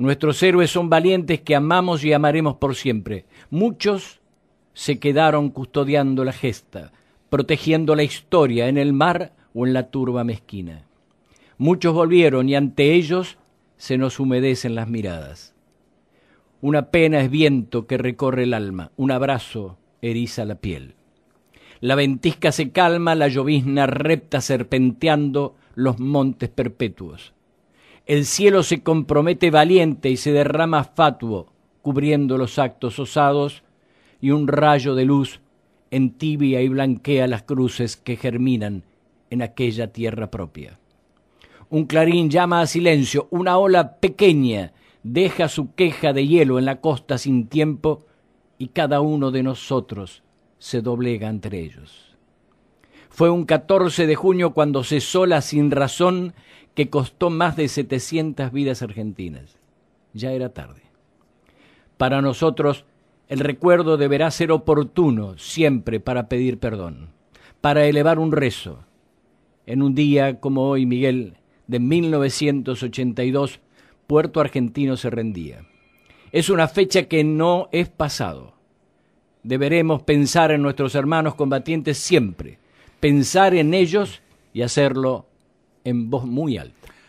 Nuestros héroes son valientes que amamos y amaremos por siempre. Muchos se quedaron custodiando la gesta, protegiendo la historia en el mar o en la turba mezquina. Muchos volvieron y ante ellos se nos humedecen las miradas. Una pena es viento que recorre el alma, un abrazo eriza la piel. La ventisca se calma, la llovizna repta serpenteando los montes perpetuos. El cielo se compromete valiente y se derrama fatuo, cubriendo los actos osados, y un rayo de luz entibia y blanquea las cruces que germinan en aquella tierra propia. Un clarín llama a silencio, una ola pequeña deja su queja de hielo en la costa sin tiempo y cada uno de nosotros se doblega entre ellos. Fue un 14 de junio cuando cesó la sin razón que costó más de 700 vidas argentinas. Ya era tarde. Para nosotros, el recuerdo deberá ser oportuno siempre para pedir perdón, para elevar un rezo. En un día como hoy, Miguel, de 1982, Puerto Argentino se rendía. Es una fecha que no es pasado. Deberemos pensar en nuestros hermanos combatientes siempre, pensar en ellos y hacerlo en voz muy alta.